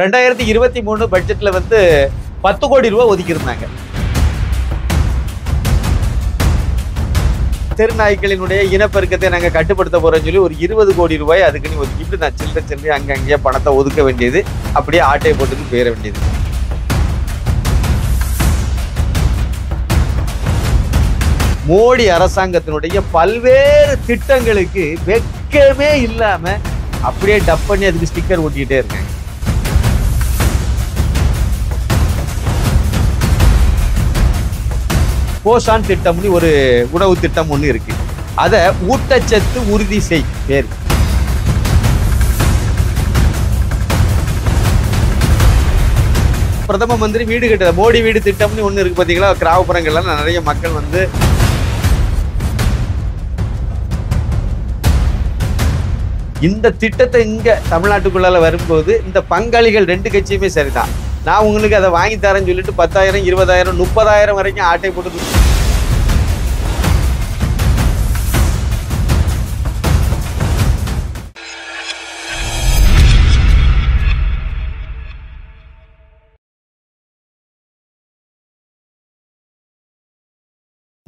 ரெண்டாயிரத்தி இருபத்தி மூணு பட்ஜெட்ல வந்து பத்து கோடி ரூபாய் ஒதுக்கியிருந்தாங்க தெருநாய்களினுடைய இனப்பெருக்கத்தை நாங்கள் கட்டுப்படுத்த போறோம்னு சொல்லி ஒரு இருபது கோடி ரூபாய் அதுக்குன்னு ஒதுக்கிட்டு நான் சில்லற சில்லி அங்கே அங்கேயே பணத்தை ஒதுக்க வேண்டியது அப்படியே ஆட்டையை போட்டுக்கு போயிட வேண்டியது மோடி அரசாங்கத்தினுடைய பல்வேறு திட்டங்களுக்கு வெக்கமே இல்லாம அப்படியே டப் பண்ணி அதுக்கு ஸ்டிக்கர் ஒட்டிக்கிட்டே இருக்காங்க போஷான் திட்டம்னு ஒரு உணவு திட்டம் ஒன்று இருக்கு அதை ஊட்டச்சத்து உறுதி செய் பேர் பிரதம மந்திரி வீடு கட்டுறது மோடி வீடு திட்டம்னு ஒன்று இருக்கு பார்த்தீங்களா கிராமப்புறங்கள்லாம் நிறைய மக்கள் வந்து இந்த திட்டத்தை இங்கே தமிழ்நாட்டுக்குள்ளால வரும்போது இந்த பங்காளிகள் ரெண்டு கட்சியுமே சரிதான் நான் உங்களுக்கு அதை வாங்கி தரேன்னு சொல்லிட்டு பத்தாயிரம் இருபதாயிரம் முப்பதாயிரம் வரைக்கும் ஆட்டை போட்டு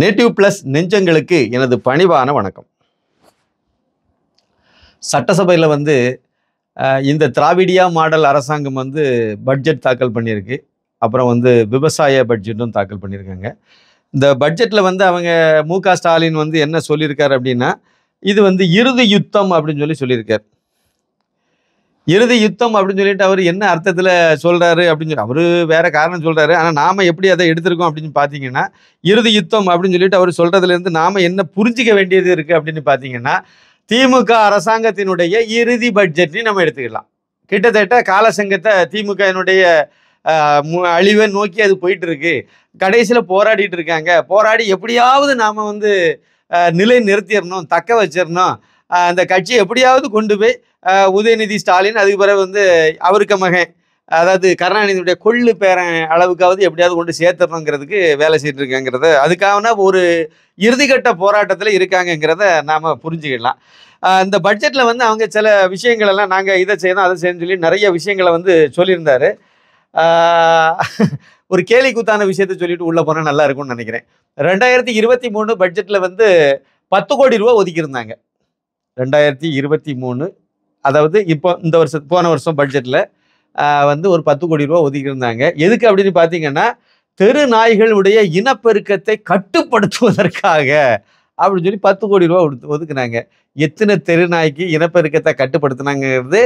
நேட்டிவ் பிளஸ் நெஞ்சங்களுக்கு எனது பணிவான வணக்கம் சட்டசபையில் வந்து இந்த திராவிடியா மாடல் அரசாங்கம் வந்து பட்ஜெட் தாக்கல் பண்ணியிருக்கு அப்புறம் வந்து விவசாய பட்ஜெட்டும் தாக்கல் பண்ணியிருக்காங்க இந்த பட்ஜெட்டில் வந்து அவங்க மு ஸ்டாலின் வந்து என்ன சொல்லியிருக்காரு அப்படின்னா இது வந்து இறுதி யுத்தம் அப்படின்னு சொல்லி சொல்லியிருக்கார் இறுதி யுத்தம் அப்படின்னு சொல்லிட்டு அவர் என்ன அர்த்தத்தில் சொல்கிறாரு அப்படின்னு சொல்லி அவர் வேறு காரணம் சொல்கிறாரு ஆனால் நாம் எப்படி அதை எடுத்திருக்கோம் அப்படின்னு பார்த்தீங்கன்னா இறுதி யுத்தம் அப்படின்னு சொல்லிட்டு அவர் சொல்கிறதுலேருந்து நாம் என்ன புரிஞ்சிக்க வேண்டியது இருக்குது அப்படின்னு பார்த்தீங்கன்னா திமுக அரசாங்கத்தினுடைய இறுதி பட்ஜெட்னு நம்ம எடுத்துக்கலாம் கிட்டத்தட்ட காலசங்கத்தை திமுகனுடைய அழிவை நோக்கி அது போயிட்டு இருக்கு கடைசியில் போராடிட்டு இருக்காங்க போராடி எப்படியாவது நாம் வந்து நிலை நிறுத்திடணும் தக்க வச்சிடணும் அந்த கட்சியை எப்படியாவது கொண்டு போய் உதயநிதி ஸ்டாலின் அதுக்கு பிறகு வந்து அவருக்கு மகன் அதாவது கருணாநிதியுடைய கொள்ளு பேரன் அளவுக்காவது எப்படியாவது கொண்டு சேர்த்துறணுங்கிறதுக்கு வேலை செய்துட்டு இருக்காங்கிறத அதுக்காகனா ஒரு இறுதிக்கட்ட போராட்டத்தில் இருக்காங்கங்கிறத நாம் புரிஞ்சுக்கலாம் இந்த பட்ஜெட்டில் வந்து அவங்க சில விஷயங்கள் எல்லாம் நாங்கள் இதை செய்யணும் அதை செய்யணும் சொல்லி நிறைய விஷயங்களை வந்து சொல்லியிருந்தார் ஒரு கேலி கூத்தான விஷயத்த சொல்லிட்டு உள்ளே போனால் நல்லா இருக்கும்னு நினைக்கிறேன் ரெண்டாயிரத்தி இருபத்தி மூணு பட்ஜெட்டில் வந்து பத்து கோடி ரூபா ஒதுக்கியிருந்தாங்க ரெண்டாயிரத்தி இருபத்தி மூணு அதாவது இப்போ இந்த வருஷம் போன வருஷம் பட்ஜெட்டில் வந்து ஒரு பத்து கோடி ரூபா ஒதுக்கியிருந்தாங்க எதுக்கு அப்படின்னு பார்த்தீங்கன்னா தெரு நாய்களுடைய இனப்பெருக்கத்தை கட்டுப்படுத்துவதற்காக அப்படின்னு சொல்லி பத்து கோடி ரூபா ஒதுக்குனாங்க எத்தனை தெரு நாய்க்கு இனப்பெருக்கத்தை கட்டுப்படுத்தினாங்கிறது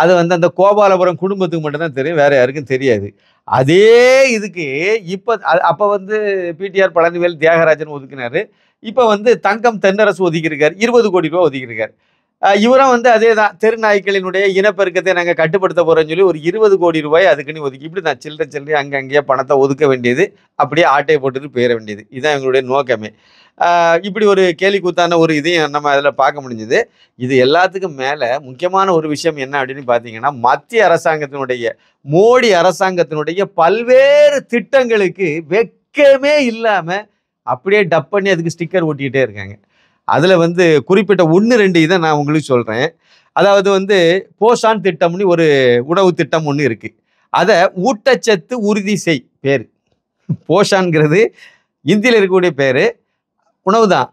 அது வந்து அந்த கோபாலபுரம் குடும்பத்துக்கு மட்டும்தான் தெரியும் வேற யாருக்கும் தெரியாது அதே இதுக்கு இப்போ அப்போ வந்து பிடிஆர் பழனிவேல் தியாகராஜன் ஒதுக்கினார் இப்போ வந்து தங்கம் தென்னரசு ஒதுக்கியிருக்கார் இருபது கோடி ரூபா ஒதுக்கியிருக்கார் இவரும் வந்து அதே தான் தெருநாய்களினுடைய இனப்பெருக்கத்தை நாங்கள் கட்டுப்படுத்த போகிறோம்னு சொல்லி ஒரு இருபது கோடி ரூபாய் அதுக்குன்னு ஒதுக்கி இப்படி நான் சில்லற சில்லறை அங்கே அங்கேயே பணத்தை ஒதுக்க வேண்டியது அப்படியே ஆட்டையை போட்டுட்டு போயிட வேண்டியது இதுதான் எங்களுடைய நோக்கமே இப்படி ஒரு கேலி கூத்தான ஒரு இதையும் நம்ம அதில் பார்க்க முடிஞ்சுது இது எல்லாத்துக்கும் மேலே முக்கியமான ஒரு விஷயம் என்ன அப்படின்னு பார்த்தீங்கன்னா மத்திய அரசாங்கத்தினுடைய மோடி அரசாங்கத்தினுடைய பல்வேறு திட்டங்களுக்கு வெக்கமே இல்லாமல் அப்படியே டப் பண்ணி அதுக்கு ஸ்டிக்கர் ஒட்டிக்கிட்டே இருக்காங்க அதில் வந்து குறிப்பிட்ட ஒன்று ரெண்டு இதை நான் உங்களுக்கு சொல்கிறேன் அதாவது வந்து போஷான் திட்டம்னு ஒரு உணவு திட்டம் ஒன்று இருக்குது அதை ஊட்டச்சத்து உறுதி செய் பேர் போஷான்கிறது இந்தியில் இருக்கக்கூடிய பேர் உணவு தான்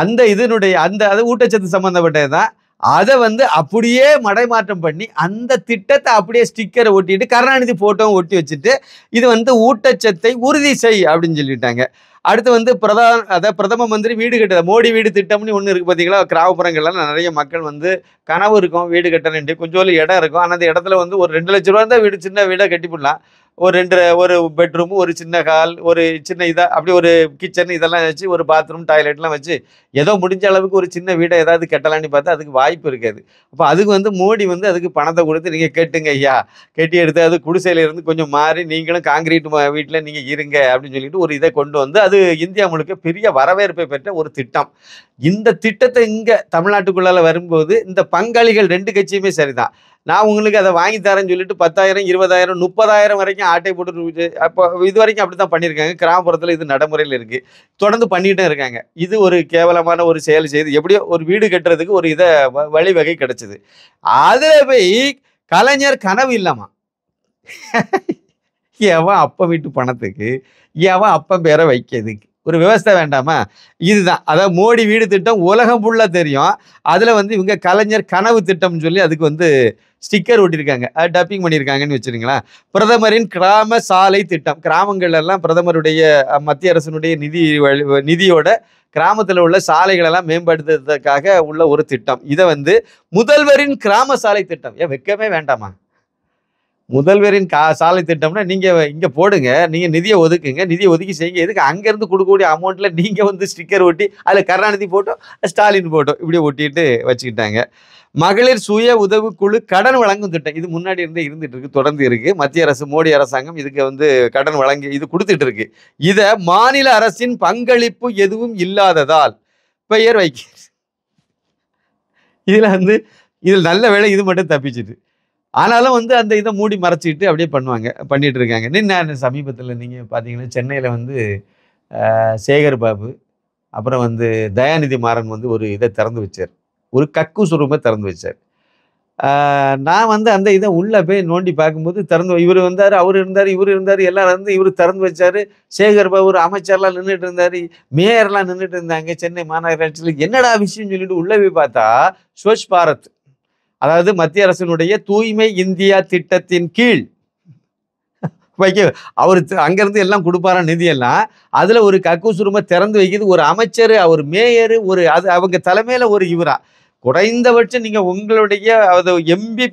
அந்த இதனுடைய அந்த அது ஊட்டச்சத்து சம்மந்தப்பட்டது தான் அதை வந்து அப்படியே மடைமாற்றம் பண்ணி அந்த திட்டத்தை அப்படியே ஸ்டிக்கரை ஒட்டிட்டு கருணாநிதி ஃபோட்டோவும் ஒட்டி வச்சுட்டு இது வந்து ஊட்டச்சத்தை உறுதி செய் அப்படின்னு சொல்லிட்டாங்க அடுத்து வந்து பிரதான் அதை பிரதம மந்திரி வீடு கட்டுறது மோடி வீடு திட்டம்னு ஒன்று இருக்குது பார்த்தீங்களா கிராமப்புறங்கள்லாம் நிறைய மக்கள் வந்து கனவு இருக்கும் வீடு கட்டணுன்ட்டு கொஞ்சோண்டு இடம் இருக்கும் ஆனால் அந்த இடத்துல வந்து ஒரு ரெண்டு லட்ச ரூபா தான் வீடு சின்ன வீடாக கட்டிவிடலாம் ஒரு ரெண்டு ஒரு பெட்ரூம் ஒரு சின்ன ஹால் ஒரு சின்ன இதாக அப்படி ஒரு கிச்சன் இதெல்லாம் வச்சு ஒரு பாத்ரூம் டாய்லெட்லாம் வச்சு ஏதோ முடிஞ்ச அளவுக்கு ஒரு சின்ன வீடை ஏதாவது கட்டலான்னு பார்த்தா அதுக்கு வாய்ப்பு இருக்காது அப்போ அதுக்கு வந்து மோடி வந்து அதுக்கு பணத்தை கொடுத்து நீங்கள் கேட்டுங்க ஐயா கெட்டி எடுத்து அது குடிசையிலேருந்து கொஞ்சம் மாறி நீங்களும் காங்கிரீட் வீட்டில் நீங்கள் இருங்க அப்படின்னு சொல்லிட்டு ஒரு இதை கொண்டு வந்து அது இந்தியா முழுக்க பெரிய வரவேற்பை பெற்ற ஒரு திட்டம் இந்த திட்டத்தை இங்கே தமிழ்நாட்டுக்குள்ளால் வரும்போது இந்த பங்காளிகள் ரெண்டு கட்சியுமே சரிதான் நான் உங்களுக்கு அதை வாங்கி தரேன்னு சொல்லிட்டு பத்தாயிரம் இருபதாயிரம் முப்பதாயிரம் வரைக்கும் ஆட்டை போட்டு அப்போ இது வரைக்கும் அப்படி தான் பண்ணியிருக்காங்க கிராமப்புறத்தில் இது நடைமுறையில் இருக்குது தொடர்ந்து பண்ணிகிட்டே இருக்காங்க இது ஒரு கேவலமான ஒரு செயல் செய்து எப்படியோ ஒரு வீடு கட்டுறதுக்கு ஒரு இதை வழிவகை கிடைச்சிது அதில் போய் கலைஞர் கனவு இல்லாமா எவன் அப்பம் வீட்டு பணத்துக்கு எவன் அப்பம் பேரை வைக்கிறதுக்கு ஒரு விவசாய வேண்டாமா இதுதான் அதாவது மோடி வீடு திட்டம் உலகம் ஃபுல்லாக தெரியும் அதில் வந்து இவங்க கலைஞர் கனவு திட்டம்னு சொல்லி அதுக்கு வந்து ஸ்டிக்கர் ஓட்டியிருக்காங்க அது டப்பிங் பண்ணியிருக்காங்கன்னு வச்சுருங்களேன் பிரதமரின் கிராம சாலை திட்டம் கிராமங்கள்லாம் பிரதமருடைய மத்திய அரசனுடைய நிதி நிதியோட கிராமத்தில் உள்ள சாலைகளெல்லாம் மேம்படுத்துறதுக்காக உள்ள ஒரு திட்டம் இதை வந்து முதல்வரின் கிராம சாலை திட்டம் ஏன் வெக்கமே வேண்டாமா முதல்வரின் கா சாலை திட்டம்னா நீங்கள் இங்கே போடுங்க நீங்கள் நிதியை ஒதுக்குங்க நிதியை ஒதுக்கி செய்யுங்க எதுக்கு அங்கேருந்து கொடுக்கக்கூடிய அமௌண்ட்டில் நீங்கள் வந்து ஸ்டிக்கர் ஒட்டி அதில் கருணாநிதி போட்டோம் ஸ்டாலின் போட்டோம் இப்படி ஒட்டிட்டு வச்சுக்கிட்டாங்க மகளிர் சுய உதவு குழு கடன் வழங்கும் திட்டம் இது முன்னாடி இருந்தே இருந்துட்டு இருக்கு தொடர்ந்து இருக்கு மத்திய அரசு மோடி அரசாங்கம் இதுக்கு வந்து கடன் வழங்கி இது கொடுத்துட்டு இருக்கு இதை மாநில அரசின் பங்களிப்பு எதுவும் இல்லாததால் பெயர் வைக்க இதில் வந்து இதில் நல்ல வேலை இது மட்டும் தப்பிச்சிட்டு ஆனாலும் வந்து அந்த இதை மூடி மறைச்சிக்கிட்டு அப்படியே பண்ணுவாங்க பண்ணிகிட்டு இருக்காங்க நின்று சமீபத்தில் நீங்கள் பார்த்தீங்கன்னா சென்னையில் வந்து சேகர் பாபு அப்புறம் வந்து தயாநிதி மாறன் வந்து ஒரு இதை திறந்து வச்சார் ஒரு கக்கு சுரூபை திறந்து வச்சார் நான் வந்து அந்த இதை உள்ளே போய் நோண்டி பார்க்கும்போது திறந்து இவர் வந்தார் அவர் இருந்தார் இவர் இருந்தார் எல்லாம் இருந்து இவர் திறந்து வச்சார் சேகர் பாபு ஒரு அமைச்சர்லாம் நின்றுட்டு இருந்தார் மேயர்லாம் நின்றுட்டு இருந்தாங்க சென்னை மாநகராட்சியில் என்னடா விஷயம் சொல்லிட்டு உள்ளே போய் பார்த்தா ஸ்வச் பாரத் அதாவது மத்திய அரசினுடைய தூய்மை இந்தியா திட்டத்தின் கீழ் வைக்க அவர் அங்கேருந்து எல்லாம் கொடுப்பாரா நிதியெல்லாம் அதில் ஒரு கக்கூசுருமை திறந்து வைக்கிது ஒரு அமைச்சர் அவர் மேயர் ஒரு அது அவங்க தலைமையில் ஒரு இவரா குறைந்தபட்சம் நீங்கள் உங்களுடைய அது எம்பி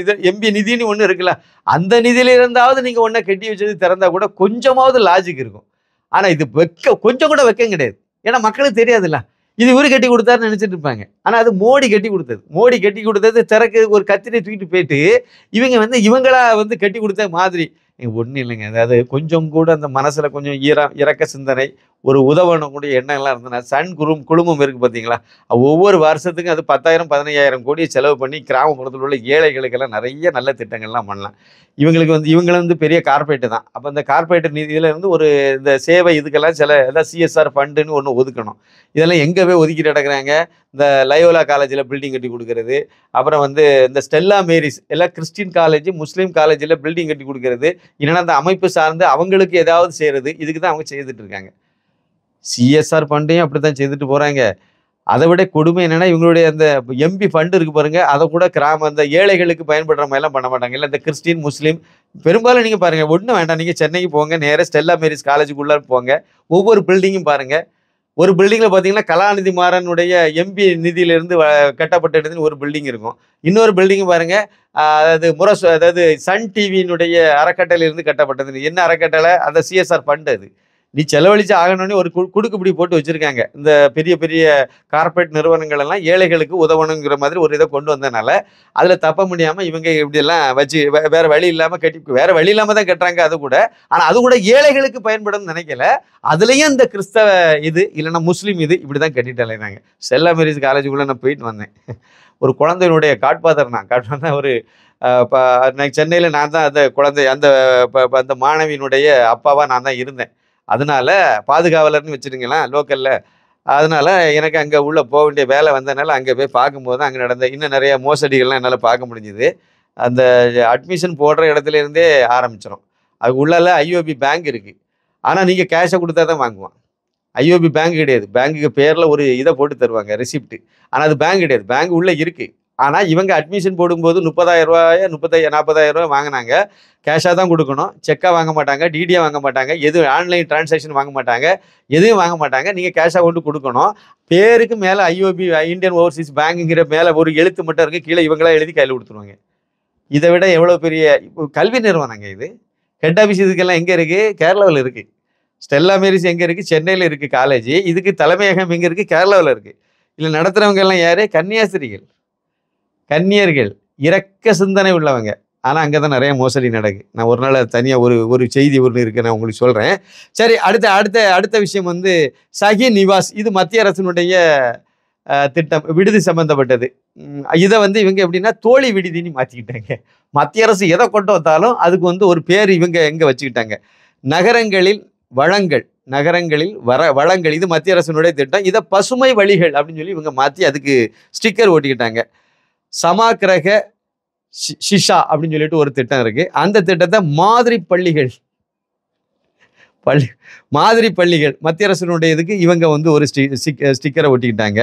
இது எம்பி நிதின்னு ஒன்று இருக்குல்ல அந்த நிதியில இருந்தாவது நீங்கள் ஒன்றை கட்டி வச்சது திறந்தா கூட கொஞ்சமாவது லாஜிக் இருக்கும் ஆனால் இது வைக்க கொஞ்சம் கூட வைக்க கிடையாது ஏன்னா மக்களுக்கு தெரியாதுல்ல இது இவரு கட்டி கொடுத்தாருன்னு நினச்சிட்டு இருப்பாங்க ஆனால் அது மோடி கட்டி கொடுத்தது மோடி கட்டி கொடுத்தது திறக்கு ஒரு கத்திரி தூக்கிட்டு போயிட்டு இவங்க வந்து இவங்களா வந்து கட்டி கொடுத்த மாதிரி ஒன்றும் இல்லைங்க அதாவது கொஞ்சம் கூட அந்த மனசில் கொஞ்சம் ஈரம் இறக்க சிந்தனை ஒரு உதவணுக்கூடிய எண்ணம்லாம் இருந்ததுன்னா சன் குரும் குழுமம் இருக்குது பார்த்தீங்களா ஒவ்வொரு வருஷத்துக்கும் அது பத்தாயிரம் பதினையாயிரம் கோடியை செலவு பண்ணி கிராமப்புறத்தில் உள்ள ஏழைகளுக்கெல்லாம் நிறைய நல்ல திட்டங்கள்லாம் பண்ணலாம் இவங்களுக்கு வந்து இவங்கள வந்து பெரிய கார்பரேட்டு தான் அப்போ இந்த கார்பரேட் நிதியில் வந்து ஒரு இந்த சேவை இதுக்கெல்லாம் சில எதாவது சிஎஸ்ஆர் ஃபண்டுன்னு ஒன்று ஒதுக்கணும் இதெல்லாம் எங்கே போய் ஒதுக்கி நடக்கிறாங்க இந்த லயோலா காலேஜில் பில்டிங் கட்டி கொடுக்கறது அப்புறம் வந்து இந்த ஸ்டெல்லா மேரிஸ் எல்லாம் கிறிஸ்டின் காலேஜ் முஸ்லீம் காலேஜில் பில்டிங் கட்டி கொடுக்கறது இல்லைன்னா அந்த அமைப்பு சார்ந்து அவங்களுக்கு ஏதாவது செய்கிறது இதுக்கு தான் அவங்க செய்துட்டு இருக்காங்க சிஎஸ்ஆர் ஃபண்டையும் அப்படி தான் செய்துட்டு போகிறாங்க அதை விட கொடுமை என்னென்னா இவங்களுடைய அந்த எம்பி ஃபண்டு இருக்குது பாருங்கள் அதை கூட கிராம அந்த ஏழைகளுக்கு பயன்படுற மாதிரிலாம் பண்ண மாட்டாங்க இல்லை இந்த கிறிஸ்டின் முஸ்லீம் பெரும்பாலும் நீங்கள் பாருங்கள் ஒன்றும் வேண்டாம் நீங்கள் சென்னைக்கு போங்க நேராக ஸ்டெல்லா மேரிஸ் காலேஜுக்குள்ளே போங்க ஒவ்வொரு பில்டிங்கும் பாருங்கள் ஒரு பில்டிங்கில் பார்த்தீங்கன்னா கலாநிதி மாறனுடைய எம்பி நிதியிலிருந்து கட்டப்பட்ட இடத்துல ஒரு பில்டிங் இருக்கும் இன்னொரு பில்டிங்கும் பாருங்கள் அதாவது முரசு அதாவது சன் டிவியினுடைய அறக்கட்டளையிலிருந்து கட்டப்பட்டது என்ன அறக்கட்டளை அந்த சிஎஸ்ஆர் ஃபண்டு அது நீ செலவழிச்சு ஆகணும்னு ஒரு குடுக்குப்பிடி போட்டு வச்சுருக்காங்க இந்த பெரிய பெரிய கார்பரேட் நிறுவனங்கள் எல்லாம் ஏழைகளுக்கு உதவணுங்கிற மாதிரி ஒரு இதை கொண்டு வந்தனால அதில் தப்ப முடியாமல் இவங்க இப்படியெல்லாம் வச்சு வேறு வழி இல்லாமல் கட்டி வேறு வழி இல்லாமல் தான் கட்டுறாங்க அது கூட ஆனால் அது கூட ஏழைகளுக்கு பயன்படும் நினைக்கல அதுலேயும் இந்த கிறிஸ்தவ இது இல்லைன்னா முஸ்லீம் இது இப்படி தான் கட்டிட்டு அலைனாங்க செல்லா மேரிஸ் காலேஜுக்குள்ளே நான் போயிட்டு வந்தேன் ஒரு குழந்தையினுடைய காட்பாதர் நான் காட்பாதர் ஒரு சென்னையில் நான் தான் அந்த குழந்தை அந்த அந்த மாணவியினுடைய அப்பாவாக நான் தான் இருந்தேன் அதனால பாதுகாவலர்னு வச்சுருங்களேன் லோக்கலில் அதனால் எனக்கு அங்கே உள்ளே போக வேண்டிய வேலை வந்ததுனால அங்கே போய் பார்க்கும்போது அங்கே நடந்த இன்னும் நிறையா மோசடிகள்லாம் என்னால் பார்க்க முடிஞ்சுது அந்த அட்மிஷன் போடுற இடத்துலேருந்தே ஆரம்பிச்சிடும் அது உள்ளால ஐஓபி பேங்க் இருக்குது ஆனால் நீங்கள் கேஷை கொடுத்தா தான் வாங்குவான் ஐஓபி பேங்க் கிடையாது பேங்க்குக்கு பேரில் ஒரு இதை போட்டு தருவாங்க ரெசிப்ட்டு ஆனால் அது பேங்க் கிடையாது பேங்க் உள்ளே இருக்குது ஆனால் இவங்க அட்மிஷன் போடும்போது முப்பதாயிரம் ரூபாய் முப்பத்தாயிரம் நாற்பதாயிரம் ரூபாய் வாங்கினாங்க கேஷாக தான் கொடுக்கணும் செக்காக வாங்க மாட்டாங்க டிடியாக வாங்க மாட்டாங்க எதுவும் ஆன்லைன் டிரான்சாக்ஷன் வாங்க மாட்டாங்க எதுவும் வாங்க மாட்டாங்க நீங்கள் கேஷாக கொண்டு கொடுக்கணும் பேருக்கு மேலே ஐஓபி இந்தியன் ஓவர்சீஸ் பேங்குங்கிற மேலே ஒரு எழுத்து மட்டும் இருக்குது கீழே இவங்களாம் எழுதி கையில் கொடுத்துருவாங்க இதை விட எவ்வளோ பெரிய கல்வி நிறுவனங்க இது ஹெட் ஆஃபீஸ் இதுக்கெல்லாம் எங்கே இருக்குது கேரளாவில் இருக்குது ஸ்டெல்லா மேரிஸ் எங்கே இருக்குது சென்னையில் இருக்குது காலேஜ் இதுக்கு தலைமையகம் எங்கே இருக்குது கேரளாவில் இருக்குது இல்லை நடத்துகிறவங்க எல்லாம் யார் கன்னியாஸ்திரிகள் கன்னியர்கள் இறக்க சிந்தனை உள்ளவங்க ஆனால் அங்கே தான் நிறைய மோசடி நடக்கு நான் ஒரு நாள் தனியாக ஒரு ஒரு செய்தி ஒன்று இருக்குது நான் உங்களுக்கு சொல்கிறேன் சரி அடுத்த அடுத்த அடுத்த விஷயம் வந்து சகி நிவாஸ் இது மத்திய அரசினுடைய திட்டம் விடுதி சம்மந்தப்பட்டது இதை வந்து இவங்க எப்படின்னா தோழி விடுதின்னு மாற்றிக்கிட்டாங்க மத்திய அரசு எதை கொண்டு வந்தாலும் அதுக்கு வந்து ஒரு பேர் இவங்க எங்கே வச்சுக்கிட்டாங்க நகரங்களில் வளங்கள் நகரங்களில் வர வளங்கள் இது மத்திய அரசினுடைய திட்டம் இதை பசுமை வழிகள் அப்படின்னு சொல்லி இவங்க மாற்றி அதுக்கு ஸ்டிக்கர் ஓட்டிக்கிட்டாங்க சமாக்கிரக சிஷா அப்படின்னு சொல்லிட்டு ஒரு திட்டம் இருக்கு அந்த திட்டத்தை மாதிரி பள்ளிகள் பள்ளி மாதிரி பள்ளிகள் மத்திய அரசினுடைய இதுக்கு இவங்க வந்து ஒரு ஸ்டி ஸ்டிக்கரை ஒட்டிக்கிட்டாங்க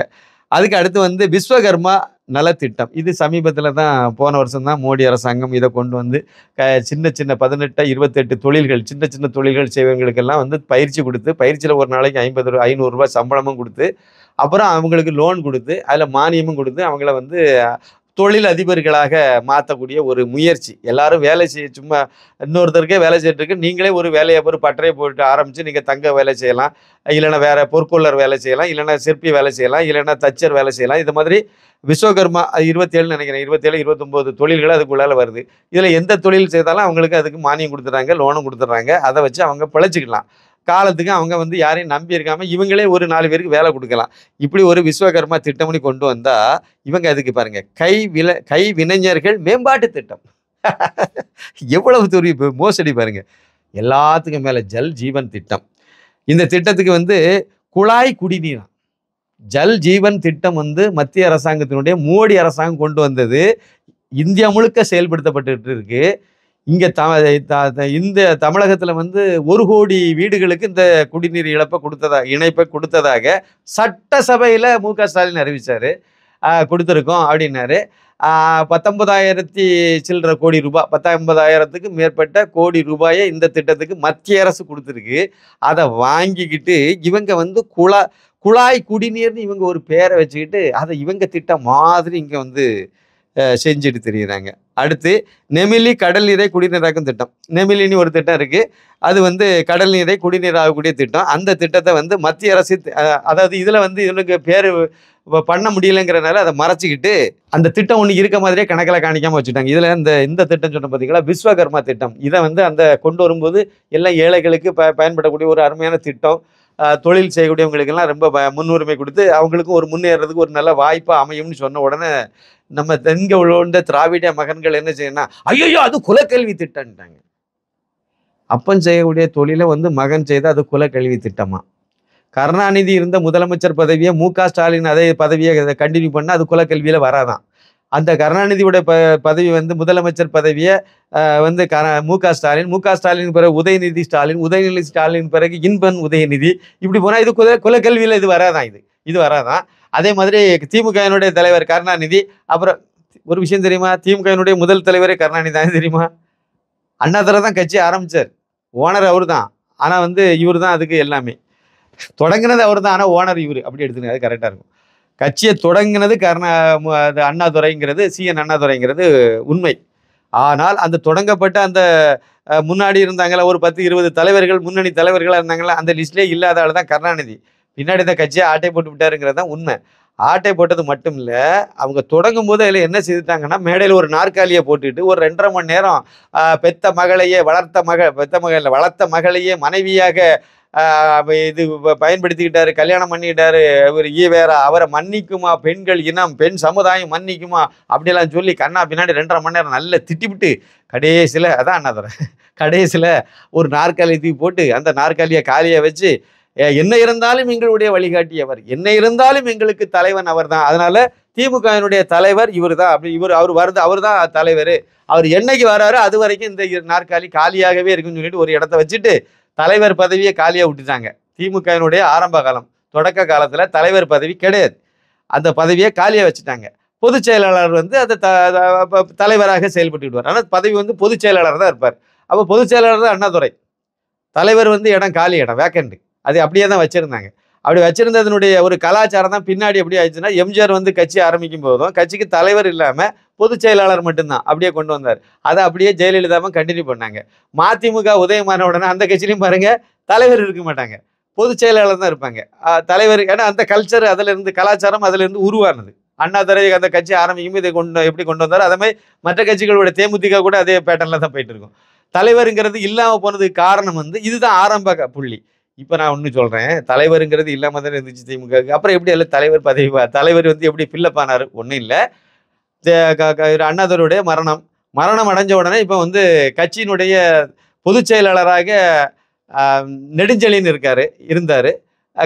அதுக்கு அடுத்து வந்து விஸ்வகர்மா நலத்திட்டம் இது சமீபத்தில் தான் போன வருஷம் தான் மோடி அரசாங்கம் இதை கொண்டு வந்து க சின்ன சின்ன பதினெட்டு இருபத்தெட்டு தொழில்கள் சின்ன சின்ன தொழில்கள் செய்வங்களுக்கெல்லாம் வந்து பயிற்சி கொடுத்து பயிற்சியில் ஒரு நாளைக்கு ஐம்பது ரூபா ஐநூறுரூவா சம்பளமும் கொடுத்து அப்புறம் அவங்களுக்கு லோன் கொடுத்து அதில் மானியமும் கொடுத்து அவங்கள வந்து தொழில் அதிபர்களாக மாற்றக்கூடிய ஒரு முயற்சி எல்லாரும் வேலை செய்ய சும்மா இன்னொருத்தருக்கே வேலை செய்யறதுக்கு நீங்களே ஒரு வேலையை ஒரு பட்டறையை போட்டு ஆரம்பித்து நீங்கள் தங்க வேலை செய்யலாம் இல்லைன்னா வேறு பொற்கொள்ளர் வேலை செய்யலாம் இல்லைன்னா சிற்பி வேலை செய்யலாம் இல்லைன்னா தச்சர் வேலை செய்யலாம் இது மாதிரி விஸ்வகர்மா இருபத்தேழு நினைக்கிறேன் இருபத்தேழு இருபத்தொம்போது தொழில்கள் அதுக்குள்ளால வருது இதில் எந்த தொழில் செய்தாலும் அவங்களுக்கு அதுக்கு மானியம் கொடுத்துட்றாங்க லோனும் கொடுத்துட்றாங்க அதை வச்சு அவங்க பிழைச்சிக்கலாம் காலத்துக்கு அவங்க வந்து யாரையும் நம்பி இருக்காம இவங்களே ஒரு நாலு பேருக்கு வேலை கொடுக்கலாம் இப்படி ஒரு விஸ்வகர்மா திட்டம் கொண்டு வந்தா இவங்க அதுக்கு பாருங்க கை வில கை வினைஞர்கள் மேம்பாட்டு திட்டம் எவ்வளவு துரி மோசடி பாருங்க எல்லாத்துக்கும் மேலே ஜல் ஜீவன் திட்டம் இந்த திட்டத்துக்கு வந்து குழாய் குடிநீர் ஜல் ஜீவன் திட்டம் வந்து மத்திய அரசாங்கத்தினுடைய மோடி அரசாங்கம் கொண்டு வந்தது இந்தியா முழுக்க செயல்படுத்தப்பட்டு இருக்கு இங்கே த இந்த தமிழகத்தில் வந்து ஒரு கோடி வீடுகளுக்கு இந்த குடிநீர் இழப்பை கொடுத்ததாக இணைப்பை கொடுத்ததாக சட்டசபையில் மு க ஸ்டாலின் அறிவித்தார் கொடுத்துருக்கோம் அப்படின்னாரு பத்தொன்பதாயிரத்தி சில்லற கோடி ரூபாய் பத்தொன்பதாயிரத்துக்கு மேற்பட்ட கோடி ரூபாயை இந்த திட்டத்துக்கு மத்திய அரசு கொடுத்துருக்கு அதை வாங்கிக்கிட்டு இவங்க வந்து குழா குழாய் குடிநீர்னு இவங்க ஒரு பேரை வச்சுக்கிட்டு அதை இவங்க திட்டம் மாதிரி இங்கே வந்து செஞ்சுட்டு தெரியுறாங்க அடுத்து நெமிலி கடல் நீரை குடிநீராக்கும் திட்டம் நெமிலின்னு ஒரு திட்டம் இருக்குது அது வந்து கடல் நீரை குடிநீராகக்கூடிய திட்டம் அந்த திட்டத்தை வந்து மத்திய அரசு அதாவது இதில் வந்து இவனுக்கு பேர் பண்ண முடியலைங்கிறனால அதை மறைச்சிக்கிட்டு அந்த திட்டம் ஒன்று இருக்க மாதிரியே கணக்கில் காணிக்காமல் வச்சுட்டாங்க இதில் இந்த இந்த திட்டம் சொன்ன பார்த்தீங்கன்னா விஸ்வகர்மா திட்டம் இதை வந்து அந்த கொண்டு வரும்போது எல்லாம் ஏழைகளுக்கு ப பயன்படக்கூடிய ஒரு அருமையான திட்டம் தொழில் செய்யக்கூடியவங்களுக்கெல்லாம் ரொம்ப முன்னுரிமை கொடுத்து அவங்களுக்கும் ஒரு முன்னேறதுக்கு ஒரு நல்ல வாய்ப்பாக அமையும்னு சொன்ன உடனே நம்ம தென்க உழந்த திராவிட மகன்கள் என்ன செய்யணும்னா ஐயோ அது குலக்கல்வி திட்டம்ட்டாங்க அப்பன் செய்யக்கூடிய தொழிலை வந்து மகன் செய்த அது குலக்கல்வி திட்டமா கருணாநிதி இருந்த முதலமைச்சர் பதவியை மு க ஸ்டாலின் அதே பதவியை கண்டினியூ பண்ணால் அது குலக்கல்வியில் வராதான் அந்த கருணாநிதியுடைய ப பதவி வந்து முதலமைச்சர் பதவியை வந்து க மு க ஸ்டாலின் மு க ஸ்டாலின் பிறகு உதயநிதி ஸ்டாலின் உதயநிதி ஸ்டாலின் பிறகு இன்பன் உதயநிதி இப்படி போனால் இது குல குலக்கல்வியில் இது வராதான் இது இது வராதான் அதே மாதிரி திமுகவினுடைய தலைவர் கருணாநிதி அப்புறம் ஒரு விஷயம் தெரியுமா திமுகவினுடைய முதல் தலைவரே கருணாநிதி தான் தெரியுமா அண்ணாதுரை தான் கட்சி ஆரம்பித்தார் ஓனர் அவர் தான் ஆனால் வந்து இவர் தான் அதுக்கு எல்லாமே தொடங்கினது அவர் தான் ஆனால் ஓனர் இவர் அப்படி எடுத்துக்கங்க அது கரெக்டாக இருக்கும் கட்சியை தொடங்கினது கருணா அது அண்ணாதுரைங்கிறது சிஎன் அண்ணாதுரைங்கிறது உண்மை ஆனால் அந்த தொடங்கப்பட்ட அந்த முன்னாடி இருந்தாங்களா ஒரு பத்து இருபது தலைவர்கள் முன்னணி தலைவர்களாக இருந்தாங்களா அந்த லிஸ்ட்லேயே இல்லாத ஆள் தான் கருணாநிதி பின்னாடி இந்த கட்சியை ஆட்டை போட்டு விட்டாருங்கிறது தான் உண்மை ஆட்டை போட்டது மட்டும் இல்லை அவங்க தொடங்கும் போது அதில் என்ன செய்துட்டாங்கன்னா மேடையில் ஒரு நாற்காலியை போட்டுட்டு ஒரு ரெண்டரை மணி நேரம் பெத்த மகளையே வளர்த்த மக பெத்த மகள் வளர்த்த மகளையே மனைவியாக இது பயன்படுத்திக்கிட்டாரு கல்யாணம் பண்ணிக்கிட்டாரு இவர் ஈவேரா அவரை மன்னிக்குமா பெண்கள் இனம் பெண் சமுதாயம் மன்னிக்குமா அப்படிலாம் சொல்லி கண்ணா பின்னாடி ரெண்டரை மணி நேரம் நல்லா திட்டிவிட்டு கடைசியில் அதான் அண்ணாதரன் கடைசியில் ஒரு நாற்காலி தூக்கி போட்டு அந்த நாற்காலியை காலியை வச்சு என்ன இருந்தாலும் எங்களுடைய வழிகாட்டி அவர் என்ன இருந்தாலும் எங்களுக்கு தலைவன் அவர் தான் அதனால திமுகவினுடைய தலைவர் இவர் தான் அப்படி இவர் அவர் வருது அவர் தான் தலைவர் அவர் என்னைக்கு வராரோ அது வரைக்கும் இந்த நாற்காலி காலியாகவே இருக்குன்னு சொல்லிட்டு ஒரு இடத்த வச்சுட்டு தலைவர் பதவியை காலியாக விட்டுட்டாங்க திமுகவினுடைய ஆரம்ப காலம் தொடக்க காலத்தில் தலைவர் பதவி கிடையாது அந்த பதவியை காலியாக வச்சுட்டாங்க பொதுச் செயலாளர் வந்து அந்த த தலைவராக செயல்பட்டு விடுவார் ஆனால் பதவி வந்து பொதுச் செயலாளர் தான் இருப்பார் அப்போ பொதுச் செயலாளர் தான் அண்ணாதுரை தலைவர் வந்து இடம் காலி இடம் வேக்கண்டு அது அப்படியே தான் வச்சுருந்தாங்க அப்படி வச்சிருந்ததுனுடைய ஒரு கலாச்சாரம் தான் பின்னாடி எப்படி ஆயிடுச்சுன்னா எம்ஜிஆர் வந்து கட்சி ஆரம்பிக்கும் போதும் கட்சிக்கு தலைவர் இல்லாமல் பொதுச் செயலாளர் மட்டும்தான் அப்படியே கொண்டு வந்தார் அதை அப்படியே ஜெயலலிதாவும் கண்டினியூ பண்ணாங்க மதிமுக உதயமான உடனே அந்த கட்சியிலையும் பாருங்க தலைவர் இருக்க மாட்டாங்க பொதுச் செயலாளர் தான் இருப்பாங்க தலைவர் ஏன்னா அந்த கல்ச்சர் அதிலிருந்து கலாச்சாரம் அதிலிருந்து உருவானது அண்ணா துறை அந்த கட்சி ஆரம்பிக்கும் இதை கொண்டு எப்படி கொண்டு வந்தார் அதே மாதிரி மற்ற கட்சிகளுடைய தேமுதிக கூட அதே பேட்டர்னில் தான் போயிட்டு இருக்கும் தலைவருங்கிறது இல்லாமல் போனதுக்கு காரணம் வந்து இதுதான் ஆரம்ப புள்ளி இப்போ நான் ஒண்ணு சொல்கிறேன் தலைவருங்கிறது இல்லாமல் தானே இருந்துச்சு திமுக அப்புறம் எப்படி எல்லாம் தலைவர் பதவி தலைவர் வந்து எப்படி ஃபில்லப் ஆனார் ஒன்றும் இல்லை அண்ணாதருடைய மரணம் மரணம் அடைஞ்ச உடனே இப்போ வந்து கட்சியினுடைய பொதுச் செயலாளராக நெடுஞ்செழியன் இருக்கார் இருந்தார்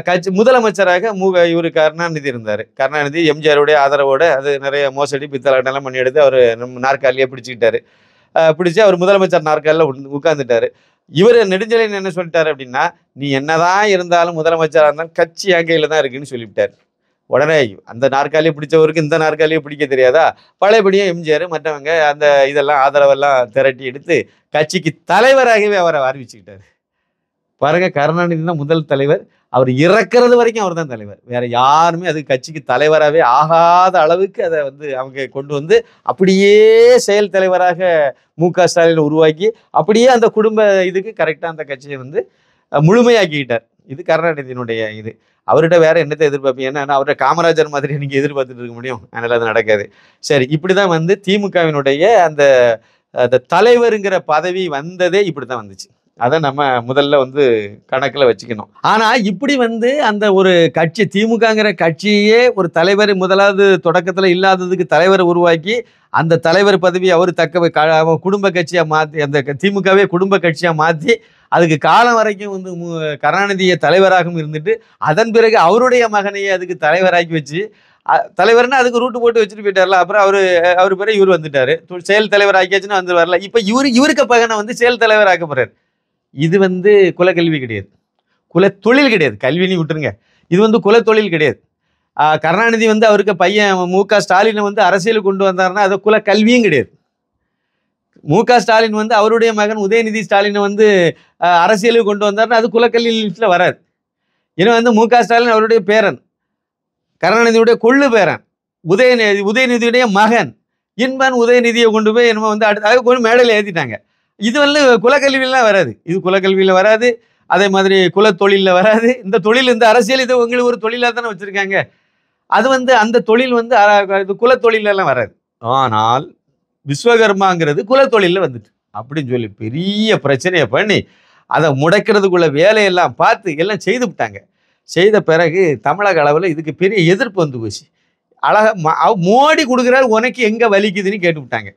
கட்சி முதலமைச்சராக மு இவர் கருணாநிதி இருந்தார் கருணாநிதி எம்ஜிஆருடைய ஆதரவோடு அது நிறைய மோசடி பித்தலாட்டெல்லாம் பண்ணி எடுத்து அவர் நாற்காலியே பிடிச்சிக்கிட்டாரு பிடிச்சி அவர் முதலமைச்சர் நாற்காலில் உட்காந்துட்டார் இவர் நெடுஞ்சலையன் என்ன சொல்லிட்டார் அப்படின்னா நீ என்னதான் இருந்தாலும் முதலமைச்சராக இருந்தாலும் கட்சி என் கையில் தான் இருக்குன்னு சொல்லிவிட்டார் உடனே அந்த நாற்காலியை பிடிச்சவருக்கு இந்த நாற்காலியை பிடிக்க தெரியாதா பழையபடியும் எம்ஜிஆர் மற்றவங்க அந்த இதெல்லாம் ஆதரவெல்லாம் திரட்டி எடுத்து கட்சிக்கு தலைவராகவே அவரை அறிவிச்சுக்கிட்டார் பாருங்க கருணாநிதி தான் முதல் தலைவர் அவர் இறக்கிறது வரைக்கும் அவர் தான் தலைவர் வேற யாருமே அது கட்சிக்கு தலைவராகவே ஆகாத அளவுக்கு அதை வந்து அவங்க கொண்டு வந்து அப்படியே செயல் தலைவராக மு க ஸ்டாலின் உருவாக்கி அப்படியே அந்த குடும்ப இதுக்கு கரெக்டாக அந்த கட்சியை வந்து முழுமையாக்கிக்கிட்டார் இது கருணாநிதியினுடைய இது அவர்கிட்ட வேற என்னத்தை எதிர்பார்ப்பீங்க ஏன்னா அவர்கிட்ட காமராஜர் மாதிரி நீங்கள் எதிர்பார்த்துட்டு இருக்க முடியும் அதனால் அது நடக்காது சரி இப்படி தான் வந்து திமுகவினுடைய அந்த தலைவருங்கிற பதவி வந்ததே இப்படி தான் வந்துச்சு அதை நம்ம முதல்ல வந்து கணக்கில் வச்சுக்கணும் ஆனால் இப்படி வந்து அந்த ஒரு கட்சி திமுகங்கிற கட்சியே ஒரு தலைவர் முதலாவது தொடக்கத்தில் இல்லாததுக்கு தலைவரை உருவாக்கி அந்த தலைவர் பதவி அவர் தக்க குடும்ப கட்சியாக மாற்றி அந்த திமுகவே குடும்ப கட்சியாக மாற்றி அதுக்கு காலம் வரைக்கும் வந்து கருணாநிதியை தலைவராகவும் இருந்துட்டு அதன் பிறகு அவருடைய மகனையே அதுக்கு தலைவராக்கி வச்சு தலைவர்னா அதுக்கு ரூட்டு போட்டு வச்சுட்டு போயிட்டார்ல அப்புறம் அவர் அவர் பிறகு இவர் வந்துட்டார் செயல் தலைவர் ஆக்கியாச்சுன்னா வந்து வரல இப்போ இவர் இவருக்கு பகனை வந்து செயல் தலைவர் ஆக்க இது வந்து குலக்கல்வி கிடையாது குல தொழில் கிடையாது நீ விட்டுருங்க இது வந்து குல தொழில் கிடையாது கருணாநிதி வந்து அவருக்கு பையன் மு க ஸ்டாலினை வந்து அரசியல் கொண்டு வந்தார்னா அது குல கல்வியும் கிடையாது மு க ஸ்டாலின் வந்து அவருடைய மகன் உதயநிதி ஸ்டாலினை வந்து அரசியலுக்கு கொண்டு வந்தார்னா அது குலக்கல்வியில் வராது ஏன்னா வந்து மு க ஸ்டாலின் அவருடைய பேரன் கருணாநிதியுடைய கொள்ளு பேரன் உதயநிதி உதயநிதியுடைய மகன் இன்பன் உதயநிதியை கொண்டு போய் என்னமோ வந்து அடுத்த கொஞ்சம் மேடையில் ஏற்றிட்டாங்க இது வந்து குலக்கல்வியெலாம் வராது இது குலக்கல்வியில் வராது அதே மாதிரி குல தொழிலில் வராது இந்த தொழில் இந்த அரசியல் இது உங்களுக்கு ஒரு தொழிலாக தானே வச்சுருக்காங்க அது வந்து அந்த தொழில் வந்து இது குல தொழிலெல்லாம் வராது ஆனால் விஸ்வகர்மாங்கிறது குலத்தொழிலில் வந்துட்டு அப்படின்னு சொல்லி பெரிய பிரச்சனையை பண்ணி அதை முடக்கிறதுக்குள்ள வேலையெல்லாம் பார்த்து எல்லாம் செய்து விட்டாங்க செய்த பிறகு தமிழக அளவில் இதுக்கு பெரிய எதிர்ப்பு வந்து போச்சு அழகாக மோடி கொடுக்குறாரு உனக்கு எங்கே வலிக்குதுன்னு கேட்டு விட்டாங்க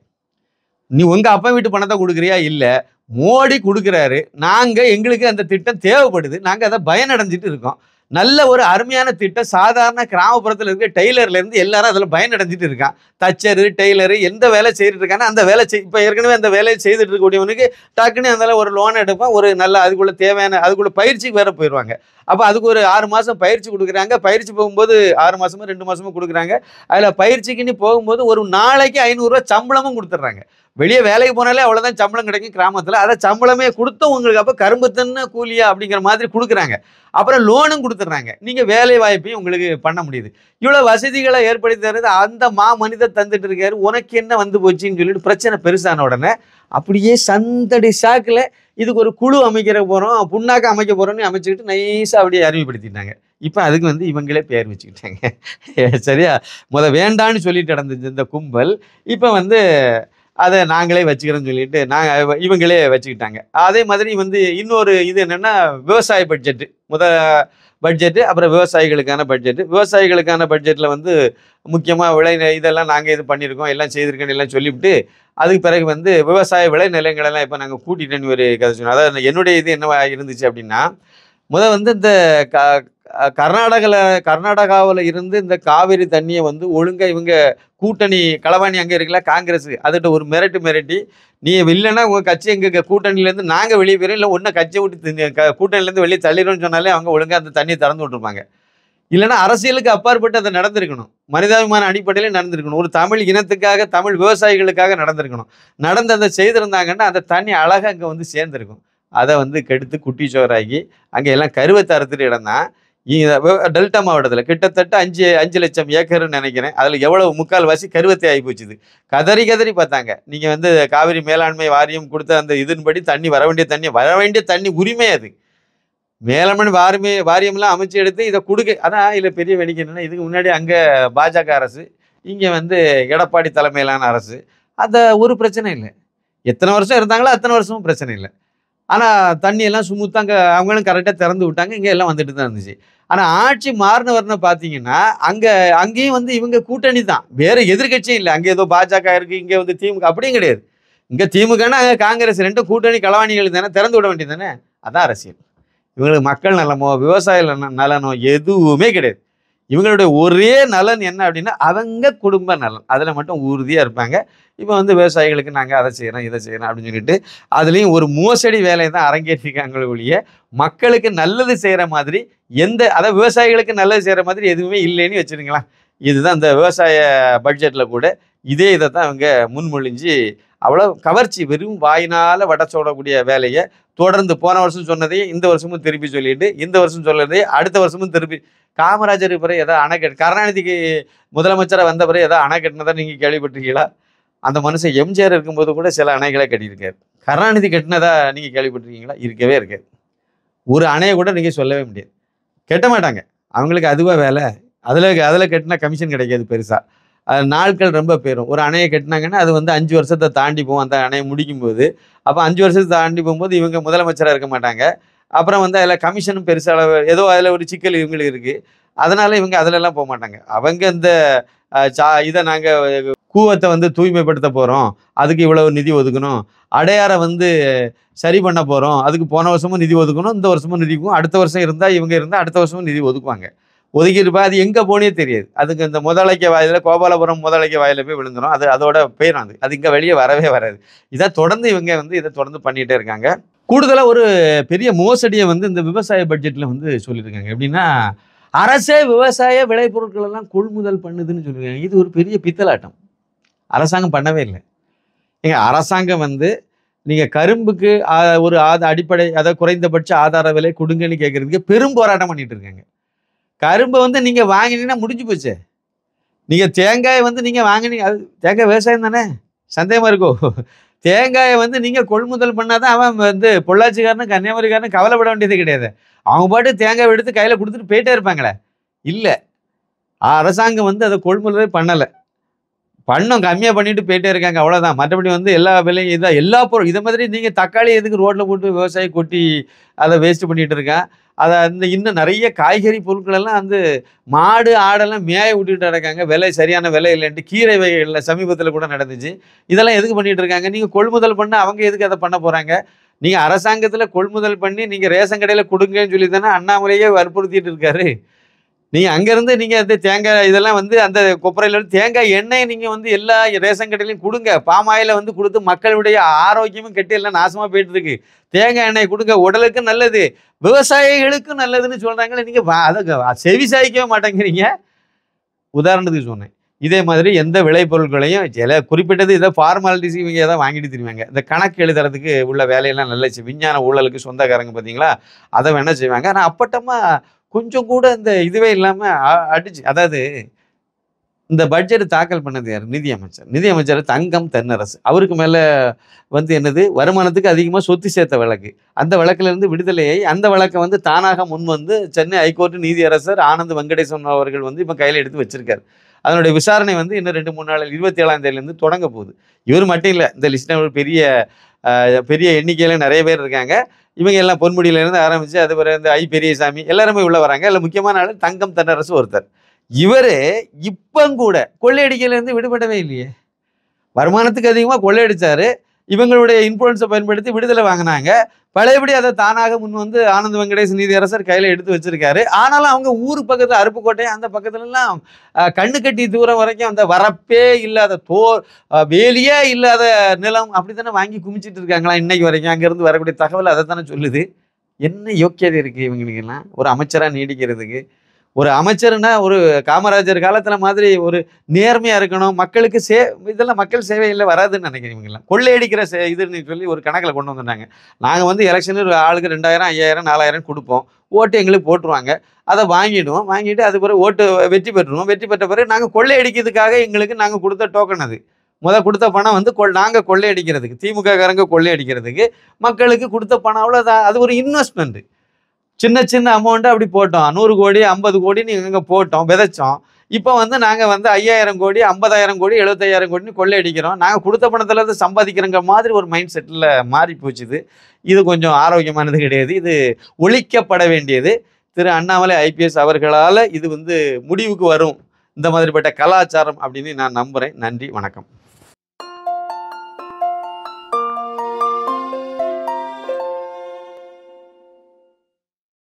நீ உங்கள் அப்பா வீட்டு பணத்தை கொடுக்குறியா இல்லை மோடி கொடுக்குறாரு நாங்கள் எங்களுக்கு அந்த திட்டம் தேவைப்படுது நாங்கள் அதை பயனடைஞ்சிட்டு இருக்கோம் நல்ல ஒரு அருமையான திட்டம் சாதாரண கிராமப்புறத்தில் இருக்க டெய்லர்லேருந்து எல்லாரும் அதில் பயனடைஞ்சிட்டு இருக்கான் தச்சரு டெய்லரு எந்த வேலை செய்துட்டு இருக்கானோ அந்த வேலை செய் இப்போ ஏற்கனவே அந்த வேலையை செய்துட்டு இருக்கக்கூடியவனுக்கு டக்குன்னு அதில் ஒரு லோன் எடுப்பான் ஒரு நல்ல அதுக்குள்ளே தேவையான அதுக்குள்ளே பயிற்சிக்கு வேறு போயிடுவாங்க அப்போ அதுக்கு ஒரு ஆறு மாதம் பயிற்சி கொடுக்குறாங்க பயிற்சி போகும்போது ஆறு மாதமும் ரெண்டு மாதமும் கொடுக்குறாங்க அதில் பயிற்சிக்குன்னு போகும்போது ஒரு நாளைக்கு ஐநூறுரூவா சம்பளமும் கொடுத்துட்றாங்க வெளியே வேலைக்கு போனாலே அவ்வளோதான் சம்பளம் கிடைக்கும் கிராமத்தில் அதை சம்பளமே கொடுத்தோம் உங்களுக்கு அப்போ கரும்பு தின்னு கூலியா அப்படிங்கிற மாதிரி கொடுக்குறாங்க அப்புறம் லோனும் கொடுத்துட்றாங்க நீங்கள் வேலை வாய்ப்பையும் உங்களுக்கு பண்ண முடியுது இவ்வளோ வசதிகளை ஏற்படுத்தி தருது அந்த மா மனித தந்துட்டு இருக்காரு உனக்கு என்ன வந்து போச்சுன்னு சொல்லிட்டு பிரச்சனை பெருசான உடனே அப்படியே சந்தடி சாக்கில் இதுக்கு ஒரு குழு அமைக்கிற போகிறோம் புண்ணாக்க அமைக்க போகிறோம்னு அமைச்சுக்கிட்டு நைஸாக அப்படியே அறிவுப்படுத்திட்டாங்க இப்போ அதுக்கு வந்து இவங்களே பேர் வச்சுக்கிட்டாங்க சரியா முத வேண்டான்னு சொல்லிட்டு நடந்துச்சு இந்த கும்பல் இப்போ வந்து அதை நாங்களே வச்சுக்கிறோம்னு சொல்லிட்டு நாங்கள் இவங்களே வச்சுக்கிட்டாங்க அதே மாதிரி வந்து இன்னொரு இது என்னென்னா விவசாய பட்ஜெட்டு முத பட்ஜெட்டு அப்புறம் விவசாயிகளுக்கான பட்ஜெட்டு விவசாயிகளுக்கான பட்ஜெட்டில் வந்து முக்கியமாக விளை இதெல்லாம் நாங்கள் இது பண்ணியிருக்கோம் எல்லாம் செய்திருக்கோம் எல்லாம் சொல்லிவிட்டு அதுக்கு பிறகு வந்து விவசாய விளை நிலங்களெல்லாம் இப்போ நாங்கள் கூட்டிட்டேன்னு ஒரு கதை சொன்னோம் அதாவது என்னுடைய இது என்னவா இருந்துச்சு அப்படின்னா முதல் வந்து இந்த க கர்நாடகில் கர்நாடகாவில் இருந்து இந்த காவிரி தண்ணியை வந்து ஒழுங்காக இவங்க கூட்டணி களவாணி அங்கே இருக்குல்ல காங்கிரஸ் அதுகிட்ட ஒரு மிரட்டு மிரட்டி நீ இல்லைன்னா உங்கள் கட்சி எங்கள் கூட்டணியிலேருந்து நாங்கள் வெளியே போயிடும் இல்லை ஒன்றை கட்சியை விட்டு கூட்டணியிலேருந்து வெளியே தள்ளிடும்னு சொன்னாலே அவங்க ஒழுங்காக அந்த தண்ணியை திறந்து விட்டுருப்பாங்க இல்லைன்னா அரசியலுக்கு அப்பாற்பட்டு அதை நடந்திருக்கணும் மனிதாபிமான அடிப்படையிலே நடந்திருக்கணும் ஒரு தமிழ் இனத்துக்காக தமிழ் விவசாயிகளுக்காக நடந்திருக்கணும் நடந்து அதை செய்திருந்தாங்கன்னா அந்த தண்ணி அழகாக அங்கே வந்து சேர்ந்துருக்கும் அதை வந்து கெடுத்து சோறாகி அங்கே எல்லாம் கருவை தரத்துட்டு இடம் தான் டெல்டா மாவட்டத்தில் கிட்டத்தட்ட அஞ்சு அஞ்சு லட்சம் ஏக்கர்னு நினைக்கிறேன் அதில் எவ்வளோ முக்கால் வாசி கருவத்தை ஆகி போச்சுது கதறி கதறி பார்த்தாங்க நீங்கள் வந்து காவிரி மேலாண்மை வாரியம் கொடுத்த அந்த இதன்படி தண்ணி வர வேண்டிய தண்ணி வர வேண்டிய தண்ணி உரிமை அது மேலாண்மை வாரிமை வாரியம்லாம் அமைச்சு எடுத்து இதை கொடுக்க அதான் இதில் பெரிய வேடிக்கை என்னென்னா இதுக்கு முன்னாடி அங்கே பாஜக அரசு இங்கே வந்து எடப்பாடி தலைமையிலான அரசு அதை ஒரு பிரச்சனை இல்லை எத்தனை வருஷம் இருந்தாங்களோ அத்தனை வருஷமும் பிரச்சனை இல்லை ஆனால் தண்ணியெல்லாம் சுமுத்தாங்க அவங்களும் கரெக்டாக திறந்து விட்டாங்க இங்கே எல்லாம் வந்துட்டு தான் இருந்துச்சு ஆனால் ஆட்சி மாறினவர்னு பார்த்தீங்கன்னா அங்கே அங்கேயும் வந்து இவங்க கூட்டணி தான் வேறு எதிர்கட்சியும் இல்லை அங்கே ஏதோ பாஜக இருக்குது இங்கே வந்து திமுக அப்படியும் கிடையாது இங்கே திமுகனா காங்கிரஸ் ரெண்டும் கூட்டணி களவாணிகள் தானே திறந்து விட வேண்டியது தானே அதான் அரசியல் இவங்களுக்கு மக்கள் நலமோ விவசாய நலனோ எதுவுமே கிடையாது இவங்களுடைய ஒரே நலன் என்ன அப்படின்னா அவங்க குடும்ப நலன் அதில் மட்டும் உறுதியாக இருப்பாங்க இப்போ வந்து விவசாயிகளுக்கு நாங்கள் அதை செய்கிறோம் இதை செய்கிறோம் அப்படின்னு சொல்லிட்டு அதுலேயும் ஒரு மோசடி வேலையை தான் அரங்கேற்றிருக்காங்களே ஒழிய மக்களுக்கு நல்லது செய்கிற மாதிரி எந்த அதாவது விவசாயிகளுக்கு நல்லது செய்கிற மாதிரி எதுவுமே இல்லைன்னு வச்சுருங்களேன் இதுதான் இந்த விவசாய பட்ஜெட்டில் கூட இதே இதை தான் அவங்க முன்மொழிஞ்சு அவ்வளோ கவர்ச்சி வெறும் வாயினால் வட சோடக்கூடிய வேலையை தொடர்ந்து போன வருஷம் சொன்னதையும் இந்த வருஷமும் திருப்பி சொல்லிட்டு இந்த வருஷம் சொல்றதையும் அடுத்த வருஷமும் திருப்பி காமராஜர் பிறகு ஏதாவது அணை கட்டு கருணாநிதிக்கு முதலமைச்சராக வந்த பிறகு ஏதாவது அணை கட்டினதை நீங்கள் கேள்விப்பட்டிருக்கீங்களா அந்த மனுஷன் எம்ஜிஆர் இருக்கும்போது கூட சில அணைகளை கட்டியிருக்காரு கருணாநிதி கட்டினதா நீங்கள் கேள்விப்பட்டிருக்கீங்களா இருக்கவே இருக்காது ஒரு அணையை கூட நீங்கள் சொல்லவே முடியாது கெட்ட மாட்டாங்க அவங்களுக்கு அதுவாக வேலை அதில் அதில் கட்டினா கமிஷன் கிடைக்காது பெருசாக நாட்கள் ரொம்ப போயிடும் ஒரு அணையை கட்டினாங்கன்னா அது வந்து அஞ்சு வருஷத்தை தாண்டி போகும் அந்த அணையை முடிக்கும் போது அப்போ அஞ்சு வருஷத்தை தாண்டி போகும்போது இவங்க முதலமைச்சராக இருக்க மாட்டாங்க அப்புறம் வந்து அதில் கமிஷனும் பெருசாக ஏதோ அதில் ஒரு சிக்கல் இவங்களுக்கு இருக்குது அதனால் இவங்க அதிலெல்லாம் போக மாட்டாங்க அவங்க இந்த சா இதை நாங்கள் கூவத்தை வந்து தூய்மைப்படுத்த போகிறோம் அதுக்கு இவ்வளவு நிதி ஒதுக்கணும் அடையாரை வந்து சரி பண்ண போகிறோம் அதுக்கு போன வருஷமும் நிதி ஒதுக்கணும் இந்த வருஷமும் நிதி ஒதுக்கும் அடுத்த வருஷம் இருந்தால் இவங்க இருந்தால் அடுத்த வருஷமும் நிதி ஒதுக்குவாங்க ஒதுக்கியிருப்பா அது எங்கே போனே தெரியாது அதுக்கு இந்த முதலைக்க வாயில் கோபாலபுரம் முதலைக்க வாயில போய் விழுந்துடும் அது அதோட போயிடும் அது அது இங்கே வெளியே வரவே வராது இதை தொடர்ந்து இவங்க வந்து இதை தொடர்ந்து பண்ணிகிட்டே இருக்காங்க கூடுதலாக ஒரு பெரிய மோசடியை வந்து இந்த விவசாய பட்ஜெட்டில் வந்து சொல்லியிருக்காங்க எப்படின்னா அரசே விவசாய விளைபொருட்கள் எல்லாம் கொள்முதல் பண்ணுதுன்னு சொல்லியிருக்காங்க இது ஒரு பெரிய பித்தலாட்டம் அரசாங்கம் பண்ணவே இல்லை நீங்கள் அரசாங்கம் வந்து நீங்கள் கரும்புக்கு ஒரு ஆத அடிப்படை அதாவது குறைந்தபட்ச ஆதார விலை கொடுங்கன்னு கேட்குறதுக்கு பெரும் போராட்டம் பண்ணிகிட்டு இருக்காங்க கரும்பை வந்து நீங்கள் வாங்கினீங்கன்னா முடிஞ்சு போச்சு நீங்கள் தேங்காயை வந்து நீங்கள் வாங்கினீங்க அது தேங்காய் விவசாயம் தானே சந்தேகமாக இருக்கும் தேங்காயை வந்து நீங்கள் கொள்முதல் பண்ணால் தான் அவன் வந்து பொள்ளாச்சிக்காரனும் கன்னியாகுமரிக்காரனும் கவலைப்பட வேண்டியது கிடையாது அவங்க பாட்டு தேங்காய் எடுத்து கையில் கொடுத்துட்டு போயிட்டே இருப்பாங்களே இல்லை அரசாங்கம் வந்து அதை கொள்முதலே பண்ணலை பண்ணம் கம்மியாக பண்ணிட்டு போயிட்டே இருக்காங்க அவ்வளோதான் மற்றபடி வந்து எல்லா விலையும் இதான் எல்லா பொருள் இதை மாதிரி நீங்கள் தக்காளி எதுக்கு ரோட்டில் போட்டு விவசாயி கொட்டி அதை வேஸ்ட் பண்ணிகிட்டு இருக்கேன் அதை அந்த இன்னும் நிறைய காய்கறி பொருட்கள் எல்லாம் வந்து மாடு ஆடெல்லாம் மேய விட்டுட்டு நடக்காங்க விலை சரியான விலை இல்லைன்ட்டு கீரை வகைகளில் சமீபத்தில் கூட நடந்துச்சு இதெல்லாம் எதுக்கு பண்ணிகிட்டு இருக்காங்க நீங்கள் கொள்முதல் பண்ண அவங்க எதுக்கு அதை பண்ண போகிறாங்க நீங்கள் அரசாங்கத்தில் கொள்முதல் பண்ணி நீங்கள் ரேஷன் கடையில் கொடுங்கன்னு சொல்லி தானே அண்ணாமலையே வற்புறுத்திட்டு இருக்காரு நீங்கள் அங்கேருந்து நீங்கள் அந்த தேங்காய் இதெல்லாம் வந்து அந்த கொப்பரையிலேருந்து தேங்காய் எண்ணெயை நீங்கள் வந்து எல்லா ரேஷன் கடையிலையும் கொடுங்க பாமாயில வந்து கொடுத்து மக்களுடைய ஆரோக்கியமும் கெட்டு எல்லாம் நாசமாக போயிட்டுருக்கு தேங்காய் எண்ணெய் கொடுங்க உடலுக்கும் நல்லது விவசாயிகளுக்கும் நல்லதுன்னு சொல்றாங்களே நீங்கள் அதை செவி சாய்க்கவே மாட்டேங்கிறீங்க உதாரணத்துக்கு சொன்னேன் இதே மாதிரி எந்த விளைபொருட்களையும் சில குறிப்பிட்டது இதை ஃபார்மாலிட்டிஸ் இவங்க ஏதாவது வாங்கிட்டு தருவாங்க இந்த கணக்கு எழுதுறதுக்கு உள்ள வேலையெல்லாம் நல்ல விஞ்ஞான ஊழலுக்கு சொந்தக்காரங்க பார்த்தீங்களா அதை வேணா செய்வாங்க ஆனால் அப்பட்டமாக கொஞ்சம் கூட இந்த இதுவே இல்லாமல் அடிச்சு அதாவது இந்த பட்ஜெட் தாக்கல் பண்ணது யார் நிதியமைச்சர் நிதியமைச்சர் தங்கம் தென்னரசு அவருக்கு மேலே வந்து என்னது வருமானத்துக்கு அதிகமாக சொத்து சேர்த்த வழக்கு அந்த வழக்கிலிருந்து விடுதலையை அந்த வழக்கை வந்து தானாக முன் வந்து சென்னை ஹைகோர்ட் நீதியரசர் ஆனந்த் வெங்கடேசன் அவர்கள் வந்து இப்போ கையில் எடுத்து வச்சிருக்காரு அதனுடைய விசாரணை வந்து இன்னும் ரெண்டு மூணு நாள் இருபத்தி ஏழாம் தேதியிலேருந்து தொடங்க போகுது இவர் மட்டும் இல்லை இந்த லிஸ்ட்டில் ஒரு பெரிய பெரிய எண்ணிக்கையில் நிறைய பேர் இருக்காங்க இவங்க எல்லாம் பொன்முடியிலேருந்து ஆரம்பித்து அது பிறகு இந்த ஐ பெரியசாமி எல்லாருமே உள்ளே வராங்க இல்லை முக்கியமான ஆள் தங்கம் தன்னரசு ஒருத்தர் இவர் இப்போங்கூட கொள்ளையடிக்கையிலேருந்து விடுபடவே இல்லையே வருமானத்துக்கு அதிகமாக கொள்ளையடித்தார் இவங்களுடைய இன்ஃப்ளூயன்ஸை பயன்படுத்தி விடுதலை வாங்கினாங்க பழையபடி அதை தானாக முன் வந்து ஆனந்த் வெங்கடேஷ் நீதியரசர் கையில் எடுத்து வச்சிருக்காரு ஆனாலும் அவங்க ஊர் பக்கத்தில் அருப்புக்கோட்டை அந்த பக்கத்துலலாம் கண்ணு கட்டி தூரம் வரைக்கும் அந்த வரப்பே இல்லாத தோ வேலியே இல்லாத நிலம் அப்படி தானே வாங்கி குமிச்சிட்டு இருக்காங்களா இன்னைக்கு வரைக்கும் அங்கேருந்து வரக்கூடிய தகவல் அதை தானே சொல்லுது என்ன யோக்கியதை இருக்குது இவங்களுக்கெல்லாம் ஒரு அமைச்சராக நீடிக்கிறதுக்கு ஒரு அமைச்சர்னா ஒரு காமராஜர் காலத்தில் மாதிரி ஒரு நேர்மையாக இருக்கணும் மக்களுக்கு சே இதெல்லாம் மக்கள் இல்லை வராதுன்னு நினைக்கிறீங்க இவங்கெல்லாம் கொள்ளையடிக்கிற சே இதுன்னு சொல்லி ஒரு கணக்கில் கொண்டு வந்துட்டாங்க நாங்கள் வந்து எலெக்ஷனு ஆளுக்கு ரெண்டாயிரம் ஐயாயிரம் நாலாயிரம் கொடுப்போம் ஓட்டு எங்களுக்கு போட்டுருவாங்க அதை வாங்கிடுவோம் வாங்கிட்டு அது பிறகு ஓட்டு வெற்றி பெற்றுருவோம் வெற்றி பெற்ற பிறகு நாங்கள் கொள்ளையடிக்கிறதுக்காக எங்களுக்கு நாங்கள் கொடுத்த டோக்கன் அது முதல் கொடுத்த பணம் வந்து கொள் நாங்கள் கொள்ளையடிக்கிறதுக்கு திமுக காரங்க கொள்ளையடிக்கிறதுக்கு மக்களுக்கு கொடுத்த பணம் அவ்வளோ அது ஒரு இன்வெஸ்ட்மெண்ட்டு சின்ன சின்ன அமௌண்ட்டை அப்படி போட்டோம் நூறு கோடி ஐம்பது கோடின்னு இங்கே போட்டோம் விதைச்சோம் இப்போ வந்து நாங்கள் வந்து ஐயாயிரம் கோடி ஐம்பதாயிரம் கோடி எழுபத்தாயிரம் கோடின்னு கொள்ளையடிக்கிறோம் நாங்கள் கொடுத்த பணத்தில் இருந்து சம்பாதிக்கிறங்க மாதிரி ஒரு மைண்ட் செட்டில் மாறி போச்சுது இது கொஞ்சம் ஆரோக்கியமானது கிடையாது இது ஒழிக்கப்பட வேண்டியது திரு அண்ணாமலை ஐபிஎஸ் அவர்களால் இது வந்து முடிவுக்கு வரும் இந்த மாதிரிப்பட்ட கலாச்சாரம் அப்படின்னு நான் நம்புகிறேன் நன்றி வணக்கம்